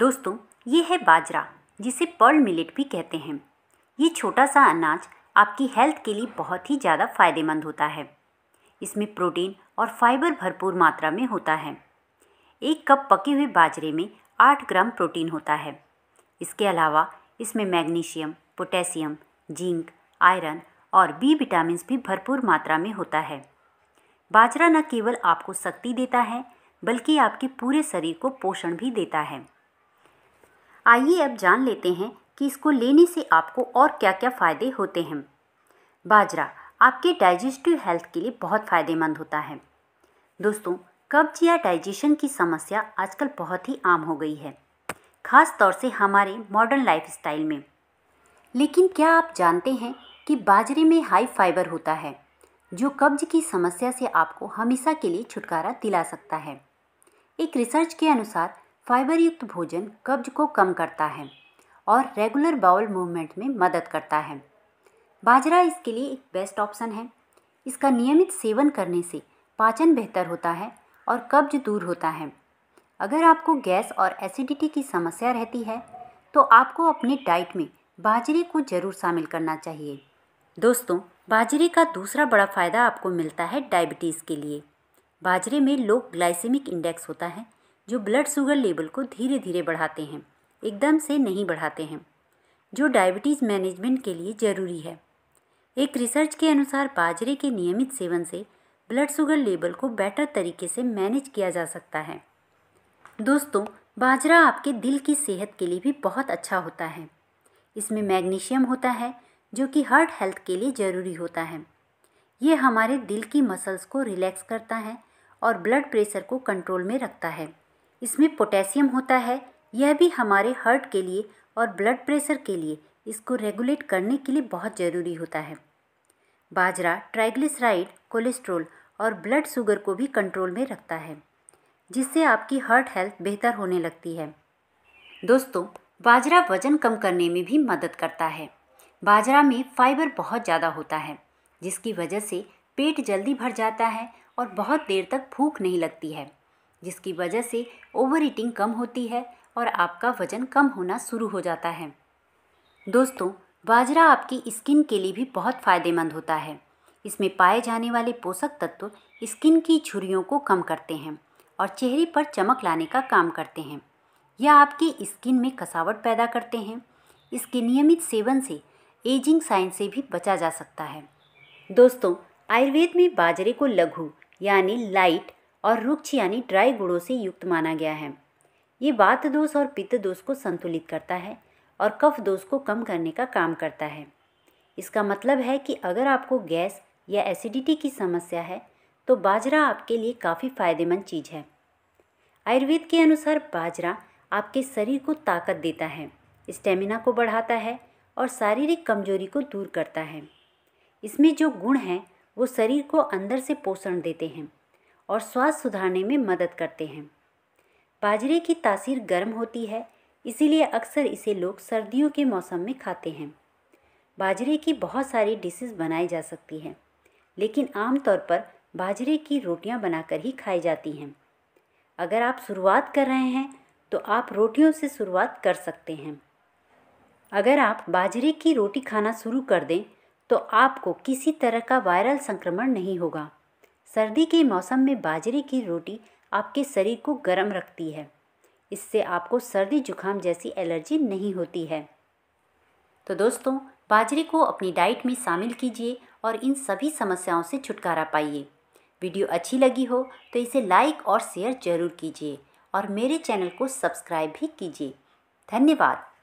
दोस्तों ये है बाजरा जिसे पर्ल मिलेट भी कहते हैं ये छोटा सा अनाज आपकी हेल्थ के लिए बहुत ही ज़्यादा फायदेमंद होता है इसमें प्रोटीन और फाइबर भरपूर मात्रा में होता है एक कप पके हुए बाजरे में आठ ग्राम प्रोटीन होता है इसके अलावा इसमें मैग्नीशियम पोटेशियम जिंक आयरन और बी विटामिन भी भरपूर मात्रा में होता है बाजरा न केवल आपको शक्ति देता है बल्कि आपके पूरे शरीर को पोषण भी देता है आइए अब जान लेते हैं कि इसको लेने से आपको और क्या क्या फ़ायदे होते हैं बाजरा आपके डाइजेस्टिव हेल्थ के लिए बहुत फ़ायदेमंद होता है दोस्तों कब्ज या डाइजेशन की समस्या आजकल बहुत ही आम हो गई है ख़ास तौर से हमारे मॉडर्न लाइफ में लेकिन क्या आप जानते हैं कि बाजरे में हाई फाइबर होता है जो कब्ज की समस्या से आपको हमेशा के लिए छुटकारा दिला सकता है एक रिसर्च के अनुसार फाइबर युक्त भोजन कब्ज को कम करता है और रेगुलर बाउल मूवमेंट में मदद करता है बाजरा इसके लिए एक बेस्ट ऑप्शन है इसका नियमित सेवन करने से पाचन बेहतर होता है और कब्ज दूर होता है अगर आपको गैस और एसिडिटी की समस्या रहती है तो आपको अपनी डाइट में बाजरे को ज़रूर शामिल करना चाहिए दोस्तों बाजरे का दूसरा बड़ा फ़ायदा आपको मिलता है डायबिटीज़ के लिए बाजरे में लो ग्लाइसेमिक इंडेक्स होता है जो ब्लड शुगर लेवल को धीरे धीरे बढ़ाते हैं एकदम से नहीं बढ़ाते हैं जो डायबिटीज़ मैनेजमेंट के लिए ज़रूरी है एक रिसर्च के अनुसार बाजरे के नियमित सेवन से ब्लड शुगर लेवल को बेटर तरीके से मैनेज किया जा सकता है दोस्तों बाजरा आपके दिल की सेहत के लिए भी बहुत अच्छा होता है इसमें मैग्नीशियम होता है जो कि हार्ट हेल्थ के लिए ज़रूरी होता है ये हमारे दिल की मसल्स को रिलैक्स करता है और ब्लड प्रेशर को कंट्रोल में रखता है इसमें पोटेशियम होता है यह भी हमारे हार्ट के लिए और ब्लड प्रेशर के लिए इसको रेगुलेट करने के लिए बहुत ज़रूरी होता है बाजरा ट्राइग्लिसराइड कोलेस्ट्रोल और ब्लड शुगर को भी कंट्रोल में रखता है जिससे आपकी हार्ट हेल्थ बेहतर होने लगती है दोस्तों बाजरा वजन कम करने में भी मदद करता है बाजरा में फाइबर बहुत ज़्यादा होता है जिसकी वजह से पेट जल्दी भर जाता है और बहुत देर तक भूख नहीं लगती है जिसकी वजह से ओवर ईटिंग कम होती है और आपका वज़न कम होना शुरू हो जाता है दोस्तों बाजरा आपकी स्किन के लिए भी बहुत फ़ायदेमंद होता है इसमें पाए जाने वाले पोषक तत्व स्किन की झुर्रियों को कम करते हैं और चेहरे पर चमक लाने का काम करते हैं यह आपकी स्किन में कसावट पैदा करते हैं इसके नियमित सेवन से एजिंग साइन से भी बचा जा सकता है दोस्तों आयुर्वेद में बाजरे को लघु यानी लाइट और रुक्ष यानी ड्राई गुणों से युक्त माना गया है ये वात दोष और पित्त दोष को संतुलित करता है और कफ दोष को कम करने का काम करता है इसका मतलब है कि अगर आपको गैस या एसिडिटी की समस्या है तो बाजरा आपके लिए काफ़ी फायदेमंद चीज़ है आयुर्वेद के अनुसार बाजरा आपके शरीर को ताकत देता है स्टेमिना को बढ़ाता है और शारीरिक कमजोरी को दूर करता है इसमें जो गुण हैं वो शरीर को अंदर से पोषण देते हैं और स्वाद सुधारने में मदद करते हैं बाजरे की तासीर गर्म होती है इसीलिए अक्सर इसे लोग सर्दियों के मौसम में खाते हैं बाजरे की बहुत सारी डिशेस बनाई जा सकती हैं लेकिन आमतौर पर बाजरे की रोटियां बनाकर ही खाई जाती हैं अगर आप शुरुआत कर रहे हैं तो आप रोटियों से शुरुआत कर सकते हैं अगर आप बाजरे की रोटी खाना शुरू कर दें तो आपको किसी तरह का वायरल संक्रमण नहीं होगा सर्दी के मौसम में बाजरे की रोटी आपके शरीर को गर्म रखती है इससे आपको सर्दी जुखाम जैसी एलर्जी नहीं होती है तो दोस्तों बाजरे को अपनी डाइट में शामिल कीजिए और इन सभी समस्याओं से छुटकारा पाइए वीडियो अच्छी लगी हो तो इसे लाइक और शेयर जरूर कीजिए और मेरे चैनल को सब्सक्राइब भी कीजिए धन्यवाद